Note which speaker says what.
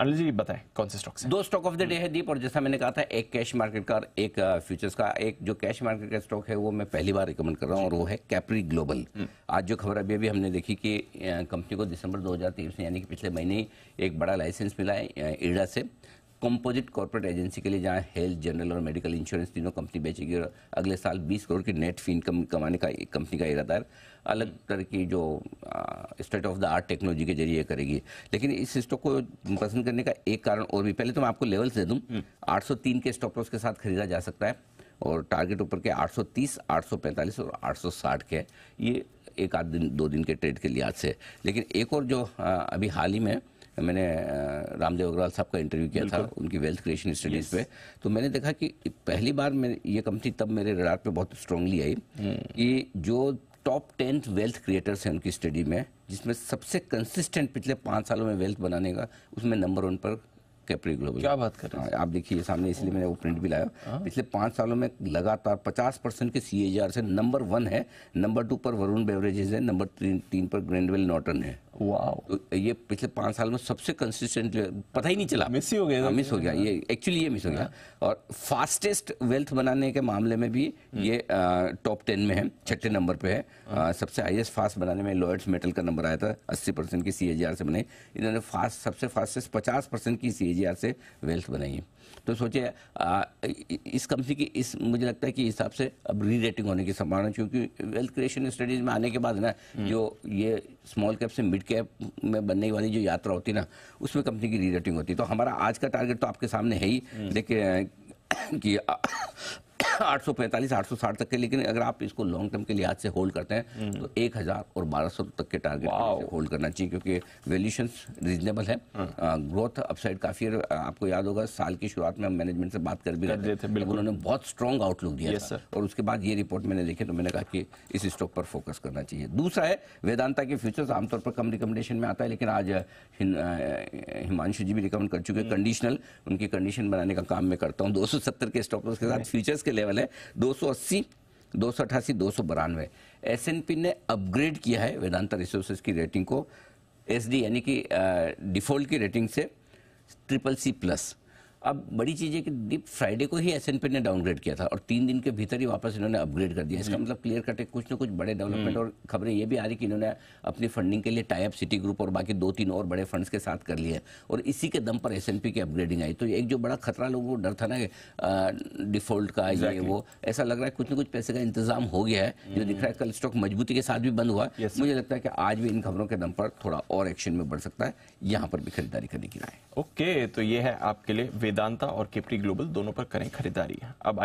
Speaker 1: अनिल जी बताएं कौन से स्टॉक्स दो स्टॉक ऑफ द डे है दीप और जैसा मैंने कहा था एक कैश मार्केट का एक फ्यूचर्स का एक जो कैश मार्केट का स्टॉक है वो मैं पहली बार रिकमेंड कर रहा हूँ और वो है कैपरी ग्लोबल हम्म। आज जो खबर अभी अभी हमने देखी कि कंपनी को दिसंबर दो में यानी कि पिछले महीने एक बड़ा लाइसेंस मिला है इर्डा से कंपोजिट कॉर्पोरेट एजेंसी के लिए जहाँ हेल्थ जनरल और मेडिकल इंश्योरेंस तीनों कंपनी बेचेगी और अगले साल 20 करोड़ की नेट फी इनकम कमाने का कंपनी का इरादा है अलग तरह की जो state of the art technology के जरिए करेगी लेकिन इस स्टॉक को पसंद करने का एक कारण और भी पहले तो मैं आपको लेवल्स दे दूँ हम्म। आठ के स्टॉक लॉस के साथ खरीदा जा सकता है और टारगेट ऊपर के 830, 845 और 860 के ये एक आध दिन दो दिन के ट्रेड के लिहाज से लेकिन एक और जो अभी हाल ही में मैंने रामदेव अग्रवाल साहब का इंटरव्यू किया था उनकी वेल्थ क्रिएशन स्टडीज पे तो मैंने देखा कि पहली बार मैं ये कंपनी तब मेरे रडार पे बहुत स्ट्रांगली आई हम्म। कि जो टॉप टेन वेल्थ क्रिएटर्स हैं उनकी स्टडी में जिसमें सबसे कंसिस्टेंट पिछले पाँच सालों में वेल्थ बनाने का उसमें नंबर वन पर कैप्री ग्लोबल क्या बात कर रहे हैं हाँ, आप देखिए सामने इसलिए मैंने वो प्रिंट भी लाया हाँ। पिछले पाँच सालों में लगातार पचास परसेंट के सी से नंबर वन है नंबर टू पर वरुण बेवरेजेज है नंबर तीन तीन पर ग्रैंडवेल नॉटन है ये पिछले पाँच साल में सबसे कंसिस्टेंट पता ही नहीं चला मिस ही हो गया मिस हाँ, तो। हो गया ये एक्चुअली ये मिस हो गया हाँ। और फास्टेस्ट वेल्थ बनाने के मामले में भी हम्म। ये टॉप टेन में है छठे नंबर पे है हाँ। सबसे हाईएस्ट फास्ट बनाने में लॉयड्स मेटल का नंबर आया था अस्सी परसेंट की सी से बनाई इन्होंने फास्ट सबसे फास्टेस्ट पचास परसेंट की सी से वेल्थ बनाई है तो सोचे इस कंपनी की इस मुझे लगता है कि हिसाब से अब री रेटिंग होने की संभावना क्योंकि वेल्थ क्रिएशन स्टडीज में आने के बाद ना हम्म। जो ये स्मॉल कैप से मिड कैब में बनने वाली जो यात्रा होती ना उसमें कंपनी की रीरेटिंग होती तो हमारा आज का टारगेट तो आपके सामने है ही हम्म। देखिए कि आठ 860 तक के लेकिन अगर आप इसको लॉन्ग टर्म के लिहाज से होल्ड करते हैं हम्म। तो 1000 और 1200 तक के टारगेट होल्ड करना चाहिए क्योंकि वैल्यूशन रीजनेबल है ग्रोथ अपसाइड काफी है आपको याद होगा साल की शुरुआत में हम मैनेजमेंट से बात कर भी रहे थे उन्होंने बहुत स्ट्रॉन्ग आउटलुक दिया था और उसके बाद ये रिपोर्ट मैंने देखी तो मैंने कहा कि इस स्टॉक पर फोकस करना चाहिए दूसरा है वेदांता के फ्यूचर्स आमतौर पर कम रिकमेंडेशन में आता है लेकिन आज हिमांशु जी भी रिकमेंड कर चुके कंडीशनल हम्म। उनकी कंडीशन बनाने का काम मैं करता हूँ दो के स्टॉक के साथ फ्यूचर्स के लेवल लेवल है 280 दो सौ अठासी दो सौ बानवे एस एन पी ने अपग्रेड किया है वेदांता रिसोर्सेज की रेटिंग को एस डी यानी कि डिफ़ॉल्ट की रेटिंग से ट्रिपल सी प्लस अब बड़ी चीज़ है कि डीप फ्राइडे को ही एस ने डाउनग्रेड किया था और तीन दिन के भीतर ही वापस इन्होंने अपग्रेड कर दिया इसका हम्म। मतलब क्लियर कट है कुछ ना कुछ बड़े डेवलपमेंट हम्म। और खबरें ये भी आ रही कि इन्होंने अपनी फंडिंग के लिए टाइप सिटी ग्रुप और बाकी दो तीन और बड़े फंड्स के साथ कर लिए और इसी के दम पर एस की अपग्रेडिंग आई तो एक जो बड़ा खतरा लोगों को डर था ना डिफॉल्ट का ये वो ऐसा लग रहा है कुछ ना कुछ पैसे का इंतजाम हो गया है जो दिख रहा है हम्म। कल स्टॉक मजबूती के साथ भी बंद हुआ मुझे लगता है कि आज भी इन खबरों के दम पर थोड़ा और एक्शन में बढ़ सकता है यहाँ पर भी खरीदारी करने की राय ओके okay, तो ये है आपके लिए वेदांता और केपरी ग्लोबल दोनों पर करें खरीदारी अब आई